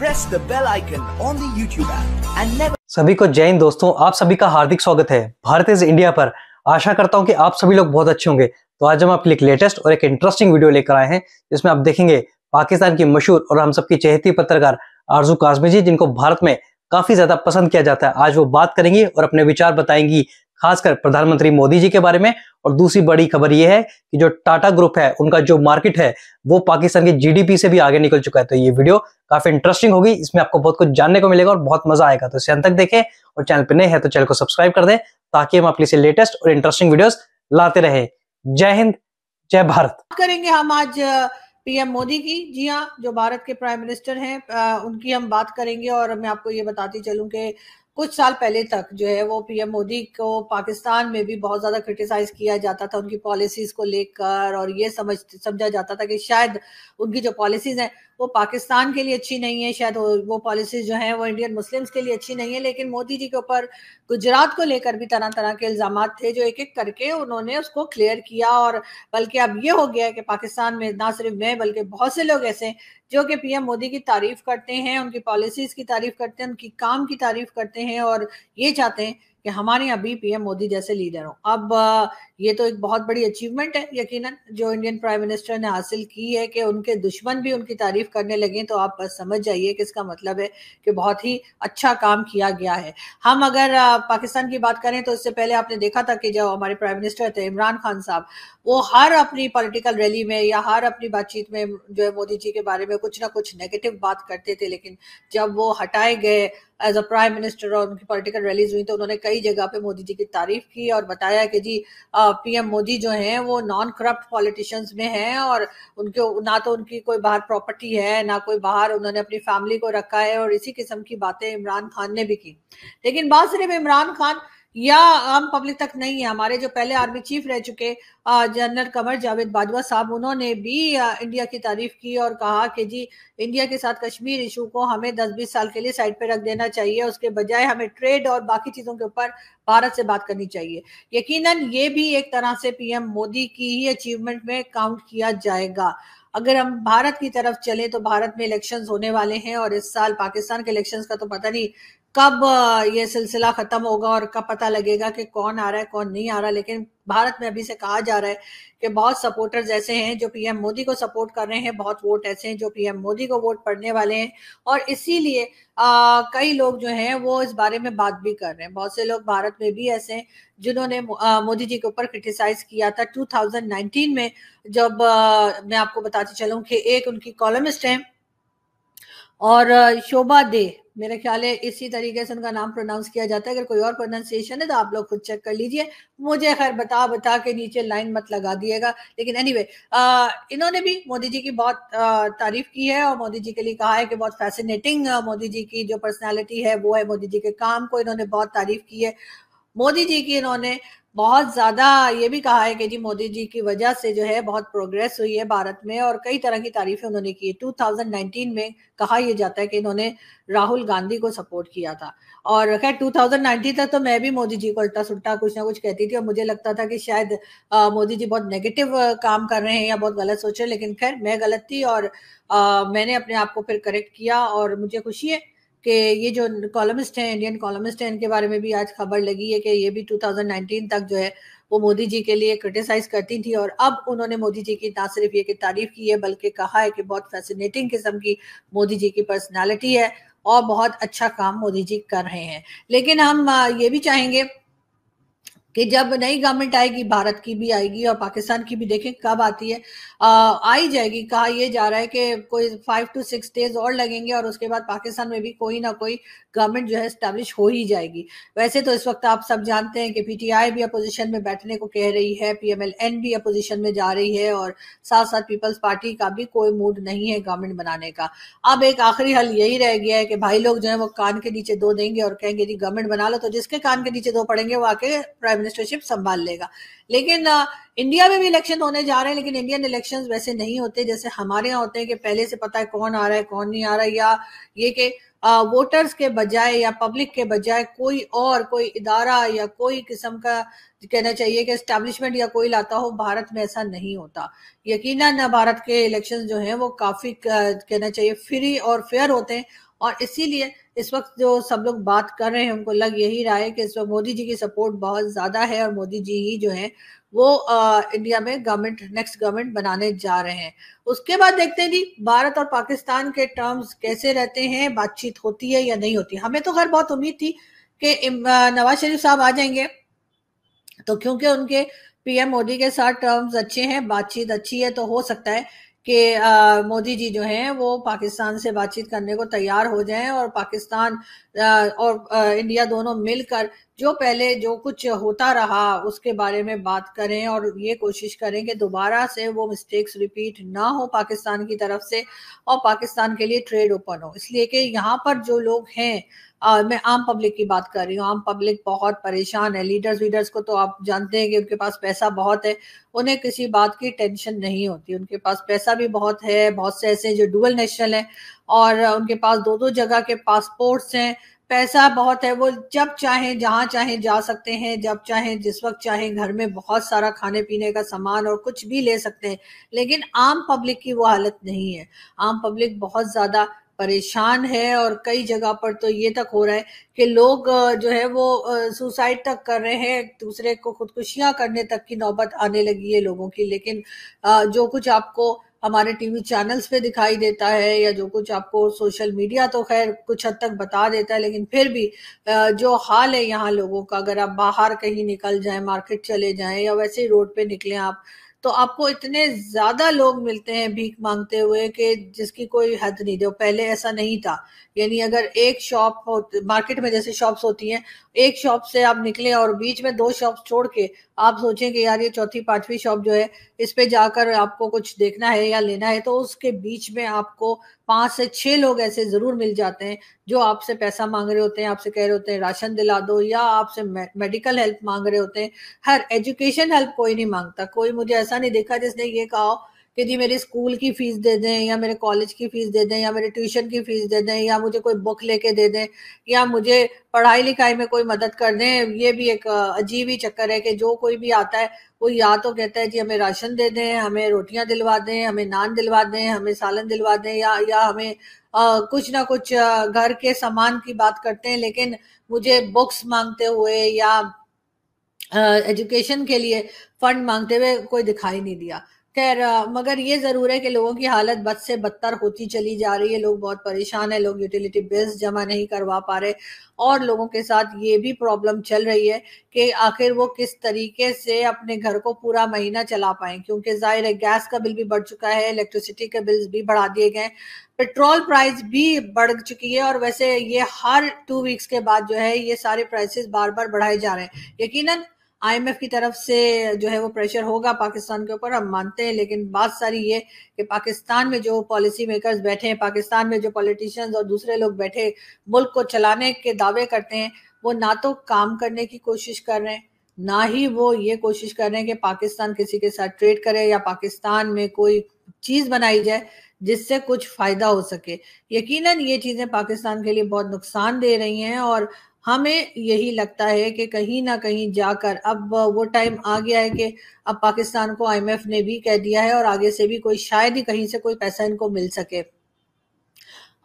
press the bell icon on the YouTube app and never सभी को जय हिंद दोस्तों आप सभी का हार्दिक स्वागत है भारत इज इंडिया पर आशा करता हूं कि आप सभी लोग बहुत अच्छे होंगे तो आज हम आपके लिए लेटेस्ट और एक इंटरेस्टिंग वीडियो लेकर आए हैं जिसमें आप देखेंगे पाकिस्तान की मशहूर और हम सबकी चहेती पत्रकार आरजू काजमी जी जिनको भारत में काफी ज्यादा पसंद किया जाता है आज वो बात करेंगी और अपने विचार बताएंगी खासकर प्रधानमंत्री मोदी जी के बारे में और दूसरी बड़ी खबर यह है कि जो टाटा ग्रुप है उनका जो मार्केट है वो पाकिस्तान के जीडीपी से भी आगे निकल चुका है तो ये वीडियो काफी इंटरेस्टिंग होगी इसमें आपको बहुत कुछ जानने को मिलेगा और बहुत मजा आएगा तो इसे अंत तक देखें और चैनल पर नए हैं तो चैनल को सब्सक्राइब कर दें ताकि हम अपने लेटेस्ट और इंटरेस्टिंग वीडियोस लाते रहे जय हिंद जय भारत करेंगे हम आज पीएम मोदी की जी हाँ जो भारत के प्राइम मिनिस्टर हैं उनकी हम बात करेंगे और मैं आपको ये बताती चलूं कि कुछ साल पहले तक जो है वो पीएम मोदी को पाकिस्तान में भी बहुत ज्यादा क्रिटिसाइज किया जाता था उनकी पॉलिसीज को लेकर और ये समझ समझा जाता था कि शायद उनकी जो पॉलिसीज हैं वो पाकिस्तान के लिए अच्छी नहीं है शायद वो पॉलिसीज जो हैं वो इंडियन मुस्लिम्स के लिए अच्छी नहीं है लेकिन मोदी जी के ऊपर गुजरात को लेकर भी तरह तरह के इल्जाम थे जो एक एक करके उन्होंने उसको क्लियर किया और बल्कि अब ये हो गया है कि पाकिस्तान में ना सिर्फ मैं बल्कि बहुत से लोग ऐसे जो कि पीएम मोदी की तारीफ करते हैं उनकी पॉलिसीज की तारीफ करते हैं उनकी काम की तारीफ करते हैं और ये चाहते हैं कि हमारे यहाँ भी पीएम मोदी जैसे लीडर हो अब ये तो एक बहुत बड़ी अचीवमेंट है यकीनन जो इंडियन प्राइम मिनिस्टर ने हासिल की है कि उनके दुश्मन भी उनकी तारीफ करने लगे तो आप बस समझ जाइए कि इसका मतलब है कि बहुत ही अच्छा काम किया गया है हम अगर पाकिस्तान की बात करें तो इससे पहले आपने देखा था कि जो हमारे प्राइम मिनिस्टर थे इमरान खान साहब वो हर अपनी पॉलिटिकल रैली में या हर अपनी बातचीत में जो है मोदी जी के बारे में कुछ ना कुछ नेगेटिव बात करते थे लेकिन जब वो हटाए गए एज अ प्राइम मिनिस्टर और उनकी पॉलिटिकल रैलीज हुई तो उन्होंने कई जगह पे मोदी जी की तारीफ की और बताया कि जी पीएम मोदी जो हैं वो नॉन करप्ट पॉलिटिशियंस में हैं और उनके ना तो उनकी कोई बाहर प्रॉपर्टी है ना कोई बाहर उन्होंने अपनी फैमिली को रखा है और इसी किस्म की बातें इमरान खान ने भी की लेकिन बात सिर्फ इमरान खान या आम पब्लिक तक नहीं है हमारे जो पहले आर्मी चीफ रह चुके जनरल कमर जावेद बाजवा साहब उन्होंने भी इंडिया की तारीफ की और कहा कि जी इंडिया के साथ कश्मीर इशू को हमें 10-20 साल के लिए साइड पे रख देना चाहिए उसके बजाय हमें ट्रेड और बाकी चीज़ों के ऊपर भारत से बात करनी चाहिए यकीनन ये भी एक तरह से पीएम मोदी की ही अचीवमेंट में काउंट किया जाएगा अगर हम भारत की तरफ चले तो भारत में इलेक्शंस होने वाले हैं और इस साल पाकिस्तान के इलेक्शंस का तो पता नहीं कब ये सिलसिला खत्म होगा और कब पता लगेगा कि कौन आ रहा है कौन नहीं आ रहा लेकिन भारत में अभी से कहा जा रहा है कि बहुत सपोर्टर्स ऐसे हैं जो पीएम मोदी को सपोर्ट कर रहे हैं बहुत वोट ऐसे हैं जो पीएम मोदी को वोट पड़ने वाले हैं और इसीलिए कई लोग जो हैं वो इस बारे में बात भी कर रहे हैं बहुत से लोग भारत में भी ऐसे हैं जिन्होंने मोदी जी के ऊपर क्रिटिसाइज किया था टू में जब आ, मैं आपको बताती चलूँ कि एक उनकी कॉलमिस्ट है और शोभा दे मेरे ख्याल है इसी तरीके से उनका नाम प्रोनाउंस किया जाता है अगर कोई और प्रोनाउंसिएशन है तो आप लोग खुद चेक कर लीजिए मुझे खैर बता बता के नीचे लाइन मत लगा दिएगा लेकिन एनी anyway, इन्होंने भी मोदी जी की बहुत तारीफ की है और मोदी जी के लिए कहा है कि बहुत फैसिनेटिंग मोदी जी की जो पर्सनैलिटी है वो है मोदी जी के काम को इन्होंने बहुत तारीफ की है मोदी जी की इन्होंने बहुत ज़्यादा ये भी कहा है कि जी मोदी जी की वजह से जो है बहुत प्रोग्रेस हुई है भारत में और कई तरह की तारीफें उन्होंने की 2019 में कहा यह जाता है कि इन्होंने राहुल गांधी को सपोर्ट किया था और खैर 2019 तक तो मैं भी मोदी जी को उल्टा सुल्टा कुछ ना कुछ कहती थी और मुझे लगता था कि शायद मोदी जी बहुत नेगेटिव काम कर रहे हैं या बहुत गलत सोच रहे हैं लेकिन खैर मैं गलत थी और आ, मैंने अपने आप को फिर करेक्ट किया और मुझे खुशी है कि ये जो कॉलमिस्ट हैं इंडियन कॉलमिस्ट हैं इनके बारे में भी आज खबर लगी है कि ये भी 2019 तक जो है वो मोदी जी के लिए क्रिटिसाइज करती थी और अब उन्होंने मोदी जी की ना सिर्फ ये कि तारीफ की है बल्कि कहा है कि बहुत फैसिनेटिंग किस्म की मोदी जी की पर्सनैलिटी है और बहुत अच्छा काम मोदी जी कर रहे हैं लेकिन हम ये भी चाहेंगे कि जब नई गवर्नमेंट आएगी भारत की भी आएगी और पाकिस्तान की भी देखें कब आती है आई जाएगी कहा यह जा रहा है कि कोई फाइव टू सिक्स डेज और लगेंगे और उसके बाद पाकिस्तान में भी कोई ना कोई गवर्नमेंट जो है स्टैब्लिश हो ही जाएगी वैसे तो इस वक्त आप सब जानते हैं कि पीटीआई भी अपोजिशन में बैठने को कह रही है पीएमएलएन भी अपोजिशन में जा रही है और साथ साथ पीपल्स पार्टी का भी कोई मूड नहीं है गवर्नमेंट बनाने का अब एक आखिरी हल यही रह गया है कि भाई लोग जो है वो कान के नीचे दो देंगे और कहेंगे जी गवर्नमेंट बना लो तो जिसके कान के नीचे दो पड़ेंगे वो आके प्राइवेट मिनिस्टरशिप संभाल लेगा लेकिन इंडिया में भी इलेक्शन होने जा रहे हैं लेकिन इंडियन इलेक्शन वैसे नहीं होते जैसे हमारे यहाँ होते हैं कि पहले से पता है कौन आ रहा है कौन नहीं आ रहा है या ये कि वोटर्स के बजाय या पब्लिक के बजाय कोई और कोई इदारा या कोई किस्म का कहना चाहिए कि एस्टेब्लिशमेंट या कोई लाता हो भारत में ऐसा नहीं होता यकीनन भारत के इलेक्शन जो हैं वो काफ़ी कहना चाहिए फ्री और फेयर होते हैं और इसीलिए इस वक्त जो सब लोग बात कर रहे हैं उनको लग यही रहा है कि इस वक्त मोदी जी की सपोर्ट बहुत ज़्यादा है और मोदी जी ही जो है वो आ, इंडिया में गवर्नमेंट नेक्स्ट गवर्नमेंट बनाने जा रहे हैं उसके बाद देखते हैं जी भारत और पाकिस्तान के टर्म्स कैसे रहते हैं बातचीत होती है या नहीं होती हमें तो खैर बहुत उम्मीद थी कि नवाज शरीफ साहब आ जाएंगे तो क्योंकि उनके पीएम मोदी के साथ टर्म्स अच्छे हैं बातचीत अच्छी है तो हो सकता है कि मोदी जी जो हैं वो पाकिस्तान से बातचीत करने को तैयार हो जाएं और पाकिस्तान और इंडिया दोनों मिलकर जो पहले जो कुछ होता रहा उसके बारे में बात करें और ये कोशिश करें कि दोबारा से वो मिस्टेक्स रिपीट ना हो पाकिस्तान की तरफ से और पाकिस्तान के लिए ट्रेड ओपन हो इसलिए कि यहाँ पर जो लोग हैं और मैं आम पब्लिक की बात कर रही हूँ आम पब्लिक बहुत परेशान है लीडर्स वीडर्स को तो आप जानते हैं कि उनके पास पैसा बहुत है उन्हें किसी बात की टेंशन नहीं होती उनके पास पैसा भी बहुत है बहुत से ऐसे जो डुअल नेशनल हैं और उनके पास दो दो जगह के पासपोर्ट्स हैं पैसा बहुत है वो जब चाहे जहाँ चाहे जा सकते हैं जब चाहे जिस वक्त चाहे घर में बहुत सारा खाने पीने का सामान और कुछ भी ले सकते हैं लेकिन आम पब्लिक की वो हालत नहीं है आम पब्लिक बहुत ज़्यादा परेशान है और कई जगह पर तो ये तक हो रहा है कि लोग जो है वो सुसाइड तक कर रहे हैं दूसरे को खुदकुशियां करने तक की नौबत आने लगी है लोगों की लेकिन जो कुछ आपको हमारे टीवी चैनल्स पे दिखाई देता है या जो कुछ आपको सोशल मीडिया तो खैर कुछ हद तक बता देता है लेकिन फिर भी जो हाल है यहाँ लोगों का अगर आप बाहर कहीं निकल जाएं मार्केट चले जाएं या वैसे ही रोड पे निकले आप तो आपको इतने ज्यादा लोग मिलते हैं भीख मांगते हुए कि जिसकी कोई हद नहीं थी पहले ऐसा नहीं था यानी अगर एक शॉप मार्केट में जैसे शॉप्स होती हैं एक शॉप से आप निकले और बीच में दो शॉप्स छोड़ के आप सोचें कि यार ये चौथी पांचवी शॉप जो है इस पे जाकर आपको कुछ देखना है या लेना है तो उसके बीच में आपको पांच से छह लोग ऐसे जरूर मिल जाते हैं जो आपसे पैसा मांग रहे होते हैं आपसे कह रहे होते हैं राशन दिला दो या आपसे मेडिकल हेल्प मांग रहे होते हैं हर एजुकेशन हेल्प कोई नहीं मांगता कोई मुझे ऐसा नहीं देखा जिसने ये कहा कि जी मेरी स्कूल की फीस दे दें या मेरे कॉलेज की फीस दे दें या मेरे ट्यूशन की फीस दे दें या मुझे कोई बुक लेके दे दें या मुझे पढ़ाई लिखाई में कोई मदद कर दें ये भी एक अजीब ही चक्कर है कि जो कोई भी आता है वो या तो कहता है जी हमें राशन दे दें हमें रोटियां दिलवा दें हमें नान दिलवा दें हमें सालन दिलवा दें या या हमें आ, कुछ ना कुछ घर के सामान की बात करते हैं लेकिन मुझे बुक्स मांगते हुए या एजुकेशन के लिए फंड मांगते हुए कोई दिखाई नहीं दिया खैर मगर ये ज़रूर है कि लोगों की हालत बद से बदतर होती चली जा रही है लोग बहुत परेशान है लोग यूटिलिटी बिल्स जमा नहीं करवा पा रहे और लोगों के साथ ये भी प्रॉब्लम चल रही है कि आखिर वो किस तरीके से अपने घर को पूरा महीना चला पाए क्योंकि जाहिर है गैस का बिल भी बढ़ चुका है इलेक्ट्रिसिटी के बिल्स भी बढ़ा दिए गए पेट्रोल प्राइस भी बढ़ चुकी है और वैसे ये हर टू वीक्स के बाद जो है ये सारे प्राइसेस बार बार बढ़ाए जा रहे हैं यकीनन आईएमएफ की तरफ से जो है वो प्रेशर होगा पाकिस्तान के ऊपर हम मानते हैं लेकिन बात सारी ये कि पाकिस्तान में जो पॉलिसी मेकर्स बैठे हैं पाकिस्तान में जो पॉलिटिशियंस और दूसरे लोग बैठे मुल्क को चलाने के दावे करते हैं वो ना तो काम करने की कोशिश कर रहे हैं ना ही वो ये कोशिश कर रहे हैं कि पाकिस्तान किसी के साथ ट्रेड करे या पाकिस्तान में कोई चीज बनाई जाए जिससे कुछ फायदा हो सके यकीनन ये चीजें पाकिस्तान के लिए बहुत नुकसान दे रही हैं और हमें यही लगता है कि कहीं ना कहीं जाकर अब वो टाइम आ गया है कि अब पाकिस्तान को आईएमएफ ने भी कह दिया है और आगे से भी कोई शायद ही कहीं से कोई पैसा इनको मिल सके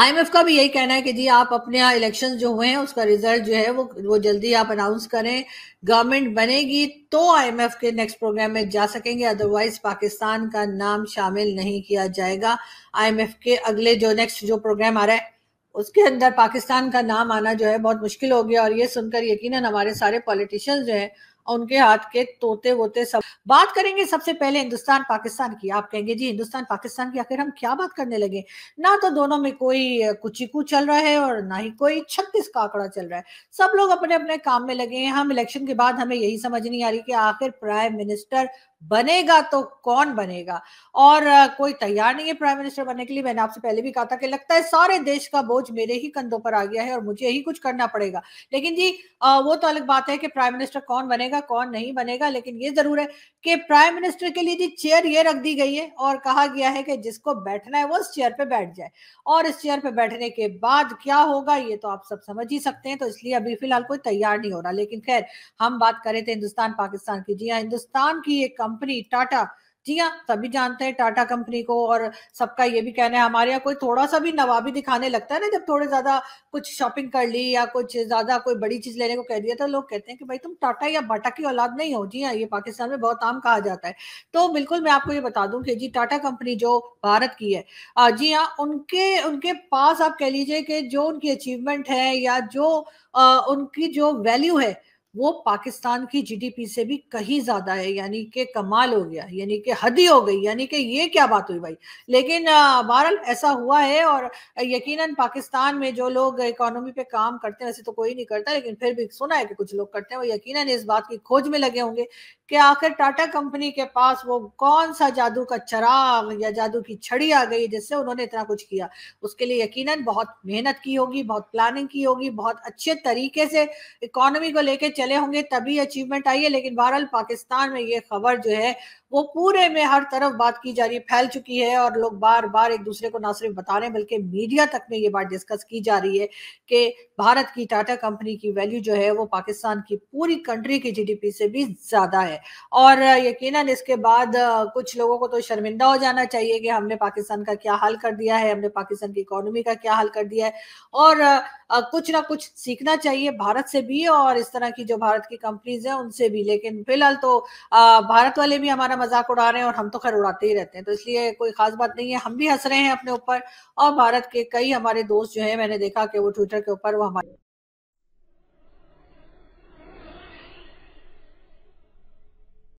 आईएमएफ का भी यही कहना है कि जी आप अपने यहाँ इलेक्शन जो हुए हैं उसका रिजल्ट जो है वो वो जल्दी आप अनाउंस करें गवर्नमेंट बनेगी तो आईएमएफ के नेक्स्ट प्रोग्राम में जा सकेंगे अदरवाइज पाकिस्तान का नाम शामिल नहीं किया जाएगा आईएमएफ के अगले जो नेक्स्ट जो प्रोग्राम आ रहा है उसके अंदर पाकिस्तान का नाम आना जो है बहुत मुश्किल हो गया और ये सुनकर यकीन हमारे सारे पॉलिटिशियंस जो हैं उनके हाथ के तोते वोते सब बात करेंगे सबसे पहले हिंदुस्तान पाकिस्तान की आप कहेंगे जी हिंदुस्तान पाकिस्तान की आखिर हम क्या बात करने लगे ना तो दोनों में कोई कुचिकू चल रहा है और ना ही कोई छत्तीस का आंकड़ा चल रहा है सब लोग अपने अपने काम में लगे हैं हम इलेक्शन के बाद हमें यही समझ नहीं आ रही कि आखिर प्राइम मिनिस्टर बनेगा तो कौन बनेगा और कोई तैयार नहीं है प्राइम मिनिस्टर बनने के लिए मैंने आपसे पहले भी कहा था कि लगता है सारे देश का बोझ मेरे ही कंधों पर आ गया है और मुझे ही कुछ करना पड़ेगा लेकिन जी वो तो अलग बात है कि प्राइम मिनिस्टर कौन बनेगा कौन नहीं बनेगा लेकिन ये जरूर है कि प्राइम मिनिस्टर के लिए जी चेयर ये रख दी गई है और कहा गया है कि जिसको बैठना है वो इस चेयर पर बैठ जाए और इस चेयर पर बैठने के बाद क्या होगा ये तो आप सब समझ ही सकते हैं तो इसलिए अभी फिलहाल कोई तैयार नहीं हो रहा लेकिन खैर हम बात करें थे तो हिंदुस्तान पाकिस्तान की जी हाँ हिंदुस्तान की एक कंपनी टाटा जी हाँ सभी जानते हैं टाटा कंपनी को और सबका ये भी कहना है हमारे यहाँ कोई थोड़ा सा भी नवाबी दिखाने लगता है ना जब थोड़े ज्यादा कुछ शॉपिंग कर ली या कुछ ज्यादा कोई बड़ी चीज लेने को कह दिया तो लोग कहते हैं कि भाई तुम टाटा या बाटा की औलाद नहीं हो जी हाँ ये पाकिस्तान में बहुत आम कहा जाता है तो बिल्कुल मैं आपको ये बता दूं कि जी टाटा कंपनी जो भारत की है जी हाँ उनके उनके पास आप कह लीजिए कि जो उनकी अचीवमेंट है या जो उनकी जो वैल्यू है वो पाकिस्तान की जीडीपी से भी कहीं ज्यादा है यानी कि कमाल हो गया यानी कि हद ही हो गई यानी कि ये क्या बात हुई भाई लेकिन बहरहाल ऐसा हुआ है और यकीनन पाकिस्तान में जो लोग इकोनॉमी पे काम करते हैं वैसे तो कोई नहीं करता लेकिन फिर भी सुना है कि कुछ लोग करते हैं वो यकीनन इस बात की खोज में लगे होंगे कि आखिर टाटा कंपनी के पास वो कौन सा जादू का चराग या जादू की छड़ी आ गई जिससे उन्होंने इतना कुछ किया उसके लिए यकीनन बहुत मेहनत की होगी बहुत प्लानिंग की होगी बहुत अच्छे तरीके से इकोनॉमी को लेके चले होंगे तभी अचीवमेंट आई है लेकिन बहरहाल पाकिस्तान में ये खबर जो है वो पूरे में हर तरफ बात की जा रही है फैल चुकी है और लोग बार बार एक दूसरे को ना सिर्फ बता रहे हैं बल्कि मीडिया तक में ये बात डिस्कस की जा रही है कि भारत की टाटा कंपनी की वैल्यू जो है वो पाकिस्तान की पूरी कंट्री की जी से भी ज्यादा है और यकीन इसके बाद कुछ लोगों को तो शर्मिंदा हो जाना चाहिए कि हमने पाकिस्तान का क्या हाल कर दिया है हमने पाकिस्तान की इकोनॉमी का क्या हाल कर दिया है और कुछ ना कुछ सीखना चाहिए भारत से भी और इस तरह की जो भारत की कंपनीज है उनसे भी लेकिन फिलहाल तो भारत वाले भी हमारा मजाक उड़ा रहे हैं और हम तो खैर उड़ाते ही रहते हैं तो इसलिए कोई खास बात नहीं है हम भी हंस रहे हैं अपने ऊपर और भारत के कई हमारे दोस्त जो है मैंने देखा कि वो ट्विटर के ऊपर वो हमारे